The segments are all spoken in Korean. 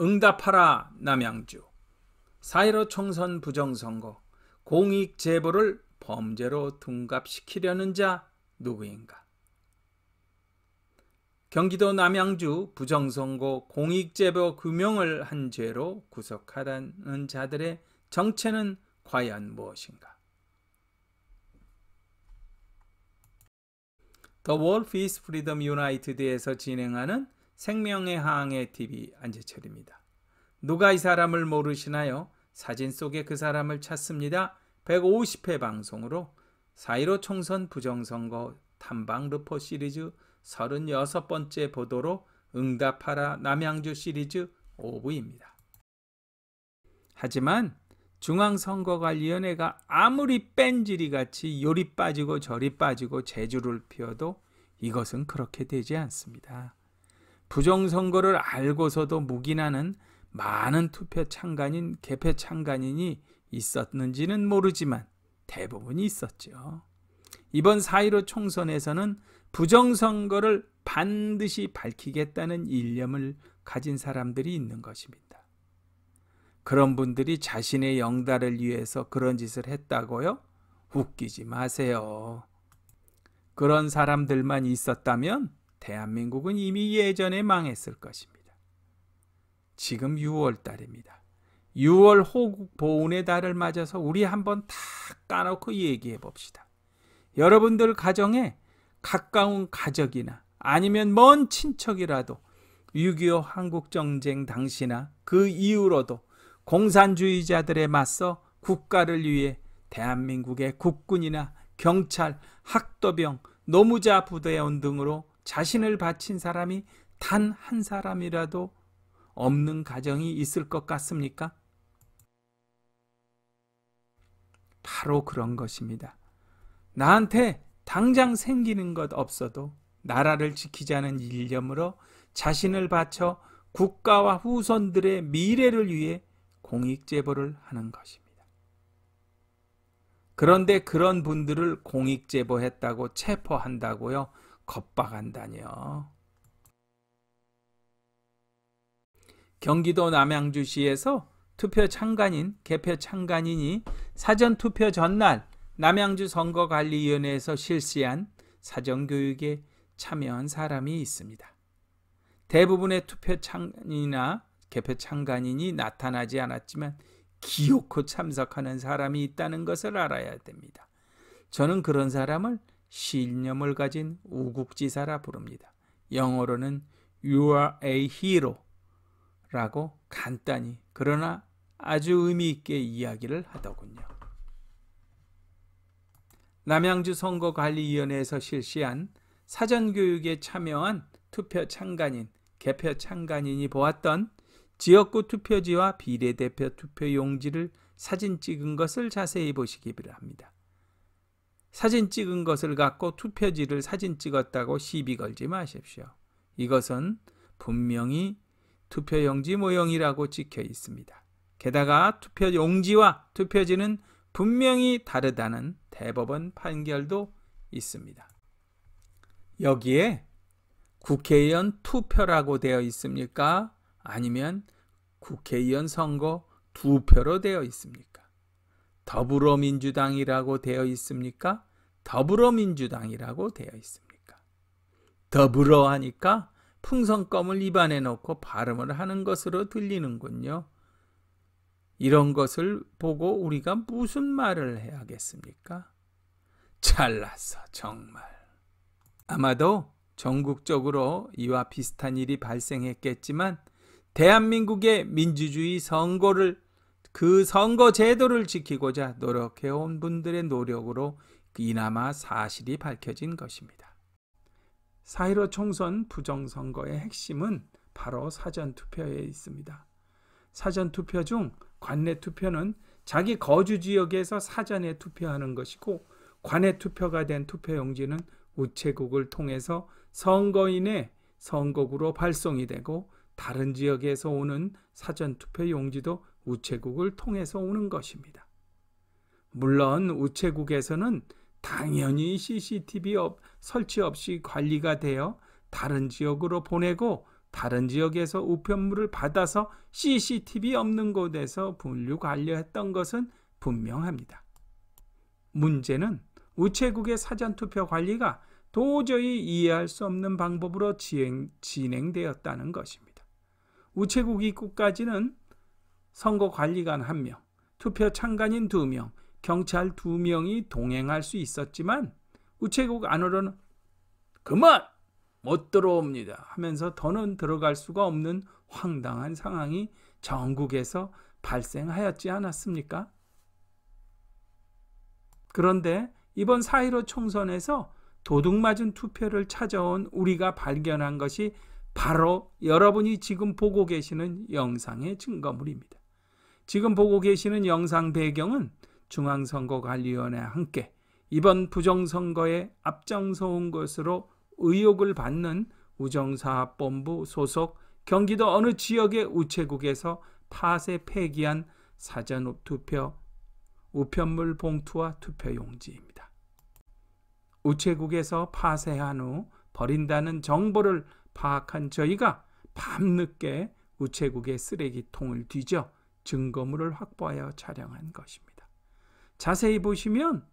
응답하라 남양주 사일오 총선 부정선거 공익 제보를 범죄로 둔갑시키려는 자 누구인가? 경기도 남양주 부정선거 공익 제보 규명을 한 죄로 구속하라는 자들의 정체는 과연 무엇인가? 더 월피스 프리덤 유나이티드에서 진행하는 생명의 항해 TV 안재철입니다. 누가 이 사람을 모르시나요? 사진 속에 그 사람을 찾습니다. 150회 방송으로 4.15 총선 부정선거 탐방 루포 시리즈 36번째 보도로 응답하라 남양주 시리즈 5부입니다. 하지만 중앙선거관리위원회가 아무리 뺀질이 같이 요리 빠지고 저리 빠지고 재주를 피워도 이것은 그렇게 되지 않습니다. 부정선거를 알고서도 묵인하는 많은 투표 참관인, 개표 참관인이 있었는지는 모르지만 대부분이 있었죠. 이번 4.15 총선에서는 부정선거를 반드시 밝히겠다는 일념을 가진 사람들이 있는 것입니다. 그런 분들이 자신의 영달을 위해서 그런 짓을 했다고요? 웃기지 마세요. 그런 사람들만 있었다면 대한민국은 이미 예전에 망했을 것입니다. 지금 6월 달입니다. 6월 호국 보훈의 달을 맞아서 우리 한번 다 까놓고 얘기해 봅시다. 여러분들 가정에 가까운 가족이나 아니면 먼 친척이라도 6.25 한국정쟁 당시나 그 이후로도 공산주의자들에 맞서 국가를 위해 대한민국의 국군이나 경찰, 학도병, 노무자 부대원 등으로 자신을 바친 사람이 단 한 사람이라도 없는 가정이 있을 것 같습니까? 바로 그런 것입니다. 나한테 당장 생기는 것 없어도 나라를 지키자는 일념으로 자신을 바쳐 국가와 후손들의 미래를 위해 공익제보를 하는 것입니다. 그런데 그런 분들을 공익제보했다고 체포한다고요. 겁박한다니 경기도 남양주시에서 투표 참관인, 개표 참관인이 사전 투표 전날 남양주 선거관리위원회에서 실시한 사전교육에 참여한 사람이 있습니다. 대부분의 투표 참관이나 개표 참관인이 나타나지 않았지만 기어코 참석하는 사람이 있다는 것을 알아야 됩니다. 저는 그런 사람을 신념을 가진 우국지사라 부릅니다. 영어로는 You are a hero 라고 간단히 그러나 아주 의미 있게 이야기를 하더군요. 남양주 선거관리위원회에서 실시한 사전교육에 참여한 투표 참관인, 개표 참관인이 보았던 지역구 투표지와 비례대표 투표 용지를 사진 찍은 것을 자세히 보시기 바랍니다. 사진 찍은 것을 갖고 투표지를 사진 찍었다고 시비 걸지 마십시오. 이것은 분명히 투표용지 모형이라고 찍혀 있습니다. 게다가 투표용지와 투표지는 분명히 다르다는 대법원 판결도 있습니다. 여기에 국회의원 투표라고 되어 있습니까? 아니면 국회의원 선거 투 표로 되어 있습니까? 더불어민주당이라고 되어 있습니까? 더불어민주당이라고 되어 있습니까? 더불어 하니까 풍선껌을 입안에 넣고 발음을 하는 것으로 들리는군요. 이런 것을 보고 우리가 무슨 말을 해야겠습니까? 잘났어, 정말. 아마도 전국적으로 이와 비슷한 일이 발생했겠지만 대한민국의 민주주의 선거를 그 선거 제도를 지키고자 노력해온 분들의 노력으로 이나마 사실이 밝혀진 것입니다. 사이로 총선 부정선거의 핵심은 바로 사전투표에 있습니다. 사전투표 중 관내 투표는 자기 거주 지역에서 사전에 투표하는 것이고 관내 투표가 된 투표용지는 우체국을 통해서 선거인의 선거구로 발송이 되고 다른 지역에서 오는 사전투표 용지도 우체국을 통해서 오는 것입니다. 물론 우체국에서는 당연히 CCTV 업, 설치 없이 관리가 되어 다른 지역으로 보내고 다른 지역에서 우편물을 받아서 CCTV 없는 곳에서 분류 관리했던 것은 분명합니다. 문제는 우체국의 사전투표 관리가 도저히 이해할 수 없는 방법으로 진행, 되었다는 것입니다. 우체국 입구까지는 선거관리관 1명, 투표 참관인 2명, 경찰 2명이 동행할 수 있었지만 우체국 안으로는 그만! 못 들어옵니다 하면서 더는 들어갈 수가 없는 황당한 상황이 전국에서 발생하였지 않았습니까? 그런데 이번 4.15 총선에서 도둑맞은 투표를 찾아온 우리가 발견한 것이 바로 여러분이 지금 보고 계시는 영상의 증거물입니다. 지금 보고 계시는 영상 배경은 중앙선거관리위원회와 함께 이번 부정선거에 앞장서온 것으로 의혹을 받는 우정사업본부 소속 경기도 어느 지역의 우체국에서 파쇄 폐기한 사전 투표 우편물 봉투와 투표용지입니다. 우체국에서 파쇄한 후 버린다는 정보를 파악한 저희가 밤늦게 우체국의 쓰레기통을 뒤져 증거물을 확보하여 촬영한 것입니다. 자세히 보시면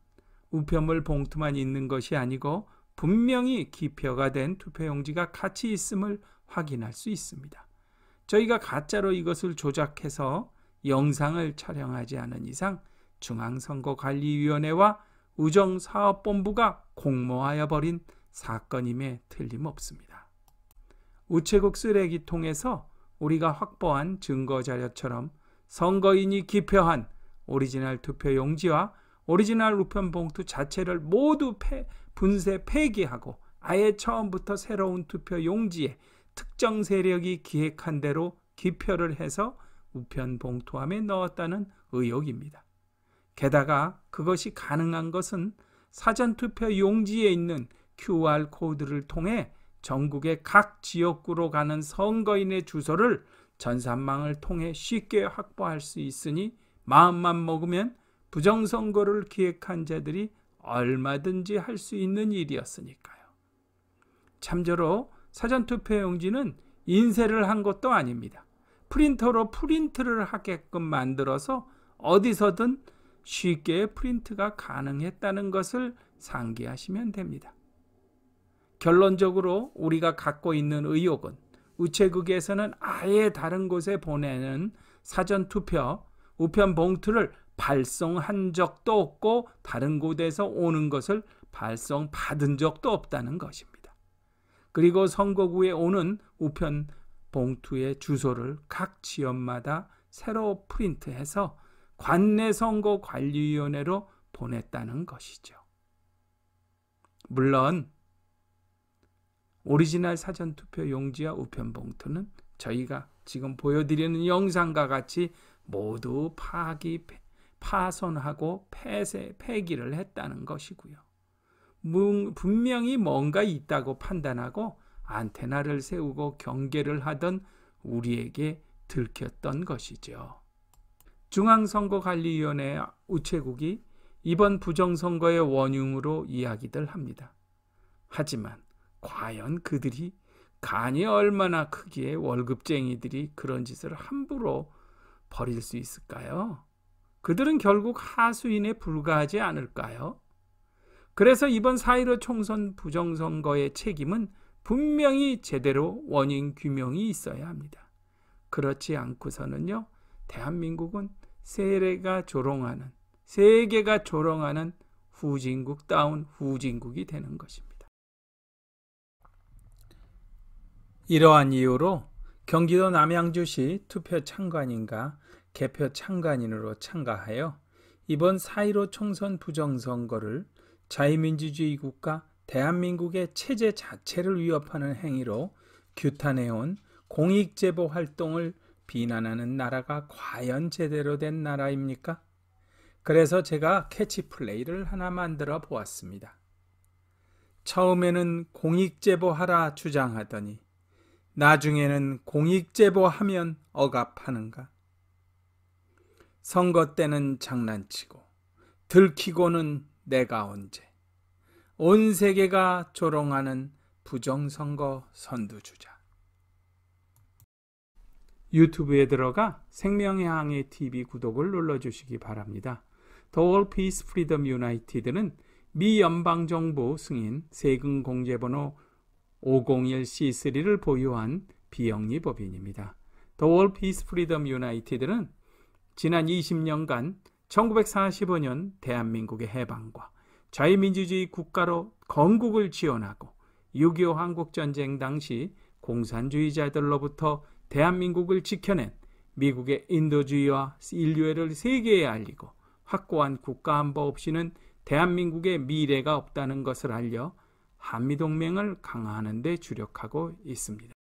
우편물 봉투만 있는 것이 아니고 분명히 기표가 된 투표용지가 같이 있음을 확인할 수 있습니다. 저희가 가짜로 이것을 조작해서 영상을 촬영하지 않은 이상 중앙선거관리위원회와 우정사업본부가 공모하여 버린 사건임에 틀림없습니다. 우체국 쓰레기통에서 우리가 확보한 증거자료처럼 선거인이 기표한 오리지널 투표 용지와 오리지널 우편 봉투 자체를 모두 폐, 분쇄 폐기하고 아예 처음부터 새로운 투표 용지에 특정 세력이 기획한 대로 기표를 해서 우편 봉투함에 넣었다는 의혹입니다. 게다가 그것이 가능한 것은 사전투표 용지에 있는 QR 코드를 통해 전국의 각 지역구로 가는 선거인의 주소를 전산망을 통해 쉽게 확보할 수 있으니 마음만 먹으면 부정선거를 기획한 자들이 얼마든지 할 수 있는 일이었으니까요. 참조로 사전투표용지는 인쇄를 한 것도 아닙니다. 프린터로 프린트를 하게끔 만들어서 어디서든 쉽게 프린트가 가능했다는 것을 상기하시면 됩니다. 결론적으로 우리가 갖고 있는 의혹은 우체국에서는 아예 다른 곳에 보내는 사전 투표 우편 봉투를 발송한 적도 없고 다른 곳에서 오는 것을 발송받은 적도 없다는 것입니다. 그리고 선거구에 오는 우편 봉투의 주소를 각 지역마다 새로 프린트해서 관내 선거 관리위원회로 보냈다는 것이죠. 물론 오리지널 사전 투표 용지와 우편 봉투는 저희가 지금 보여드리는 영상과 같이 모두 파기 파손하고 폐쇄 폐기를 했다는 것이고요. 분명히 뭔가 있다고 판단하고 안테나를 세우고 경계를 하던 우리에게 들켰던 것이죠. 중앙선거관리위원회 우체국이 이번 부정선거의 원흉으로 이야기들 합니다. 하지만 과연 그들이 간이 얼마나 크기에 월급쟁이들이 그런 짓을 함부로 버릴 수 있을까요? 그들은 결국 하수인에 불과하지 않을까요? 그래서 이번 4.15 총선 부정선거의 책임은 분명히 제대로 원인 규명이 있어야 합니다. 그렇지 않고서는요, 대한민국은 세례가 조롱하는, 세계가 조롱하는 후진국다운 후진국이 되는 것입니다. 이러한 이유로 경기도 남양주시 투표 참관인과 개표 참관인으로 참가하여 이번 4.15 총선 부정선거를 자유민주주의 국가 대한민국의 체제 자체를 위협하는 행위로 규탄해온 공익제보 활동을 비난하는 나라가 과연 제대로 된 나라입니까? 그래서 제가 캐치플레이를 하나 만들어 보았습니다. 처음에는 공익제보하라 주장하더니 나중에는 공익제보하면 억압하는가? 선거 때는 장난치고 들키고는 내가 언제 온 세계가 조롱하는 부정선거 선두주자 유튜브에 들어가 생명의 항해 TV 구독을 눌러주시기 바랍니다. 더월 피스 프리덤 유나이티드는 미 연방정부 승인 세금공제번호 501C3를 보유한 비영리 법인입니다. The World Peace Freedom United는 지난 20년간 1945년 대한민국의 해방과 자유민주주의 국가로 건국을 지원하고 6.25 한국전쟁 당시 공산주의자들로부터 대한민국을 지켜낸 미국의 인도주의와 인류애를 세계에 알리고 확고한 국가안보 없이는 대한민국의 미래가 없다는 것을 알려 한미동맹을 강화하는 데 주력하고 있습니다.